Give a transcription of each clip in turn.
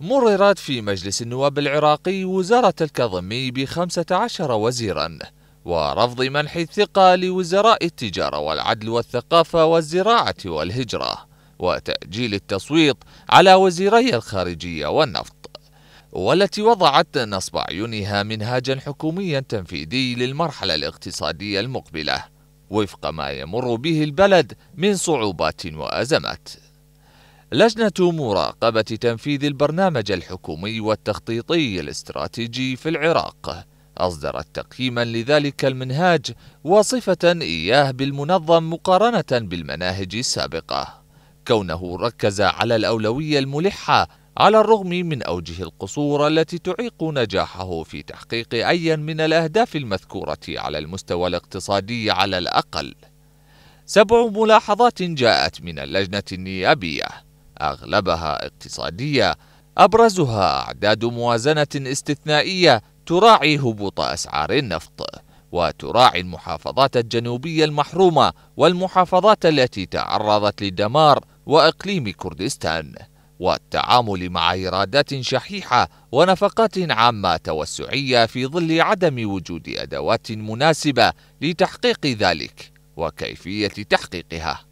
مررت في مجلس النواب العراقي وزارة الكاظمي بخمسة عشر وزيرا ورفض منح الثقة لوزراء التجارة والعدل والثقافة والزراعة والهجرة وتأجيل التصويت على وزيري الخارجية والنفط والتي وضعت نصب عيونها منهاجا حكوميا تنفيذي للمرحلة الاقتصادية المقبلة وفق ما يمر به البلد من صعوبات وأزمات لجنة مراقبة تنفيذ البرنامج الحكومي والتخطيطي الاستراتيجي في العراق أصدرت تقييما لذلك المنهاج وصفة إياه بالمنظم مقارنة بالمناهج السابقة كونه ركز على الأولوية الملحة على الرغم من أوجه القصور التي تعيق نجاحه في تحقيق أي من الأهداف المذكورة على المستوى الاقتصادي على الأقل سبع ملاحظات جاءت من اللجنة النيابية أغلبها اقتصادية أبرزها أعداد موازنة استثنائية تراعي هبوط أسعار النفط وتراعي المحافظات الجنوبية المحرومة والمحافظات التي تعرضت للدمار وإقليم كردستان والتعامل مع إيرادات شحيحة ونفقات عامة توسعية في ظل عدم وجود أدوات مناسبة لتحقيق ذلك وكيفية تحقيقها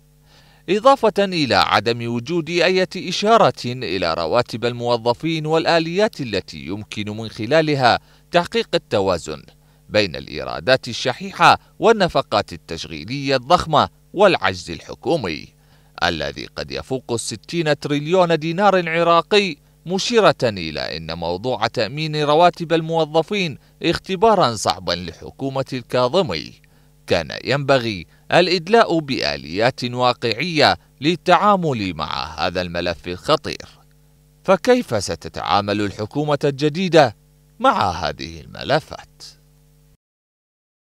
إضافة إلى عدم وجود أي إشارة إلى رواتب الموظفين والآليات التي يمكن من خلالها تحقيق التوازن بين الإيرادات الشحيحة والنفقات التشغيلية الضخمة والعجز الحكومي الذي قد يفوق الستين تريليون دينار عراقي مشيرة إلى أن موضوع تأمين رواتب الموظفين اختبارا صعبا لحكومة الكاظمي كان ينبغي الإدلاء بآليات واقعية للتعامل مع هذا الملف الخطير فكيف ستتعامل الحكومة الجديدة مع هذه الملفات؟